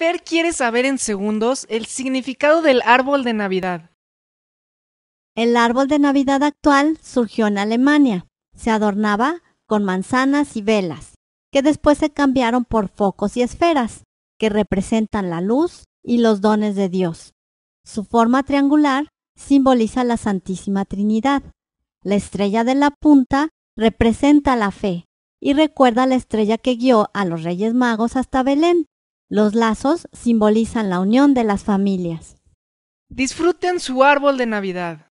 Fer quiere saber en segundos el significado del árbol de Navidad. El árbol de Navidad actual surgió en Alemania. Se adornaba con manzanas y velas, que después se cambiaron por focos y esferas, que representan la luz y los dones de Dios. Su forma triangular simboliza la Santísima Trinidad. La estrella de la punta representa la fe y recuerda la estrella que guió a los Reyes Magos hasta Belén. Los lazos simbolizan la unión de las familias. Disfruten su árbol de Navidad.